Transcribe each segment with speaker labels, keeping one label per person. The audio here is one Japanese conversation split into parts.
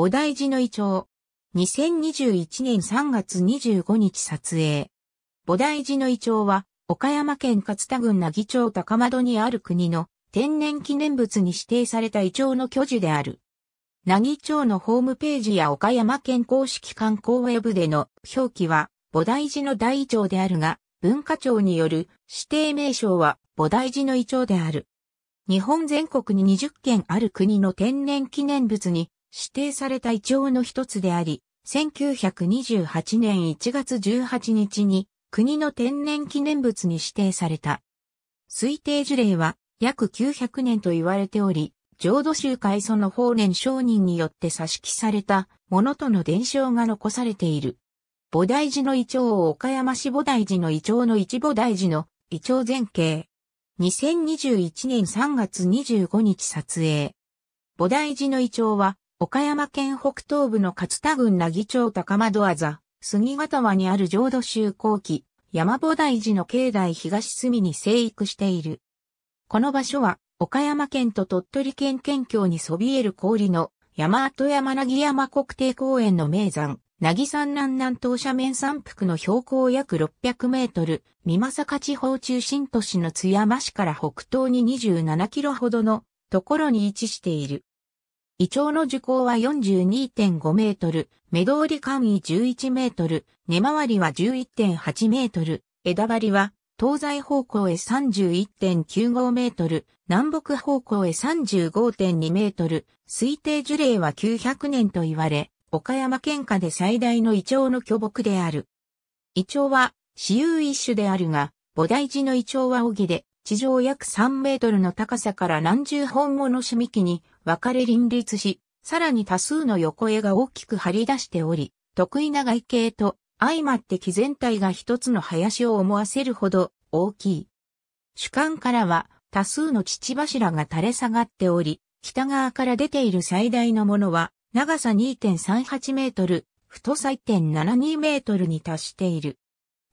Speaker 1: 菩提寺の遺チ2021年3月25日撮影。菩提寺の遺チは、岡山県勝田郡奈義町高窓にある国の天然記念物に指定された遺チの巨樹である。奈義町のホームページや岡山県公式観光ウェブでの表記は、菩提寺の大遺チであるが、文化庁による指定名称は菩提寺の遺チである。日本全国に20件ある国の天然記念物に指定された胃腸の一つであり、1928年1月18日に国の天然記念物に指定された。推定樹齢は約900年と言われており、浄土宗会その法然商人によって差し木されたものとの伝承が残されている。菩提寺の胃腸を岡山市菩提寺の胃腸の一菩提寺の胃腸前景。2021年3月25日撮影。菩提寺の胃腸は岡山県北東部の勝田郡奈義町高窓技、杉潟湾にある浄土宗後期、山菩提寺の境内東隅に生育している。この場所は、岡山県と鳥取県県境にそびえる氷の、山跡山なぎ山国定公園の名山、なぎ山南南東斜面山腹の標高約600メートル、三坂地方中心都市の津山市から北東に27キロほどのところに位置している。胃腸の樹高は42.5メートル、目通り間位11メートル、根回りは11.8メートル、枝張りは東西方向へ31.95メートル、南北方向へ35.2メートル、推定樹齢は900年と言われ、岡山県下で最大の胃腸の巨木である。胃腸は私有一種であるが、菩提寺の胃腸はウ木で、地上約3メートルの高さから何十本もの染み木に分かれ林立し、さらに多数の横絵が大きく張り出しており、得意な外形と相まって木全体が一つの林を思わせるほど大きい。主観からは多数の父柱が垂れ下がっており、北側から出ている最大のものは長さ2.38メートル、太さ1.72メートルに達している。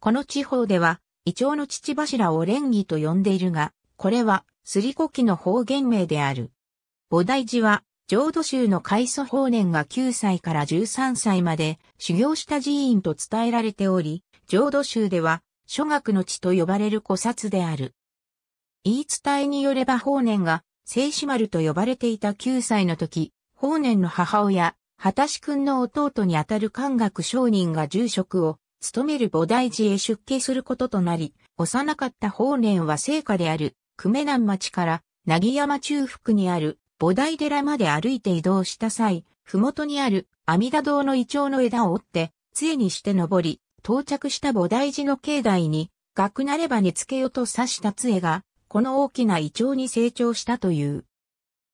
Speaker 1: この地方では胃腸の父柱を蓮義と呼んでいるが、これは、スリコキの方言名である。菩提寺は、浄土宗の開祖法年が9歳から13歳まで修行した寺院と伝えられており、浄土宗では、諸学の地と呼ばれる古刹である。言い伝えによれば法年が、聖子丸と呼ばれていた9歳の時、法年の母親、畑志君の弟にあたる漢学商人が住職を勤める菩提寺へ出家することとなり、幼かった法然は聖家である、久米南町から、なぎ山中腹にある、菩提寺まで歩いて移動した際、ふもとにある阿弥陀堂の胃腸の枝を折って、杖にして登り、到着した菩提寺の境内に、学なればにつけよと刺した杖が、この大きな胃腸に成長したという。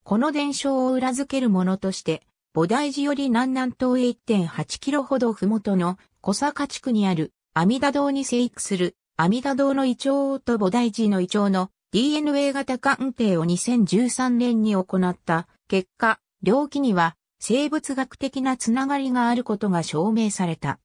Speaker 1: この伝承を裏付けるものとして、菩提寺より南南東へ1.8キロほどふもとの小坂地区にある阿弥陀堂に生育する阿弥陀堂の胃腸と菩提寺の胃腸の DNA 型鑑定を2013年に行った結果、両機には生物学的なつながりがあることが証明された。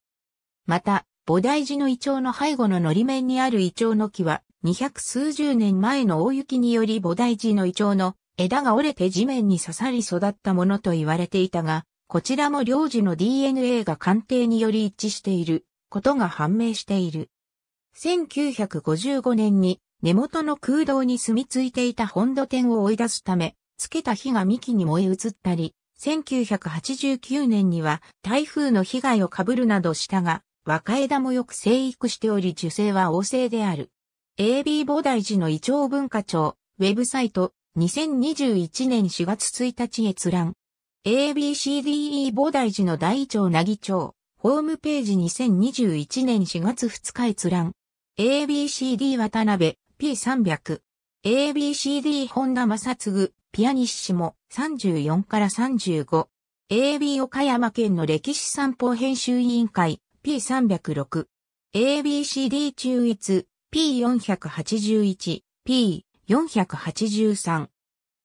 Speaker 1: また、菩提寺の胃腸の背後ののり面にある胃腸の木は、二百数十年前の大雪により菩提寺の胃腸の枝が折れて地面に刺さり育ったものと言われていたが、こちらも領事の DNA が鑑定により一致していることが判明している。1955年に根元の空洞に住み着いていた本土点を追い出すため、つけた火が幹に燃え移ったり、1989年には台風の被害を被るなどしたが、若枝もよく生育しており受精は旺盛である。AB 菩提寺の胃腸文化庁、ウェブサイト、2021年4月1日閲覧。ABCDE 菩提寺の大長なぎ町、ホームページ2021年4月2日閲覧。ABCD 渡辺 P300。ABCD 本田正嗣、ピアニッシモ34から35。AB 岡山県の歴史散歩編集委員会 P306。ABCD 中一、P481、P483。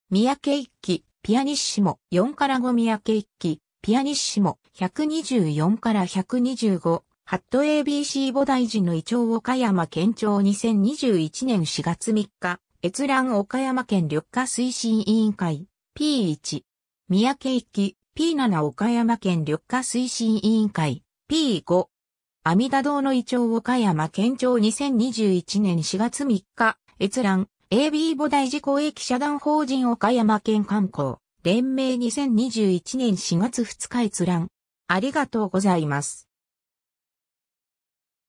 Speaker 1: 三宅一揆ピアニッシモ4から5三宅一揆、ピアニッシモ124から125、ハット ABC 母大臣の胃腸岡山県庁2021年4月3日、閲覧岡山県緑化推進委員会、P1、三宅一揆、P7 岡山県緑化推進委員会、P5、阿弥陀堂の胃腸岡山県庁2021年4月3日、閲覧、AB 母大事公益社団法人岡山県観光、連盟2021年4月2日閲覧。ありがとうございます。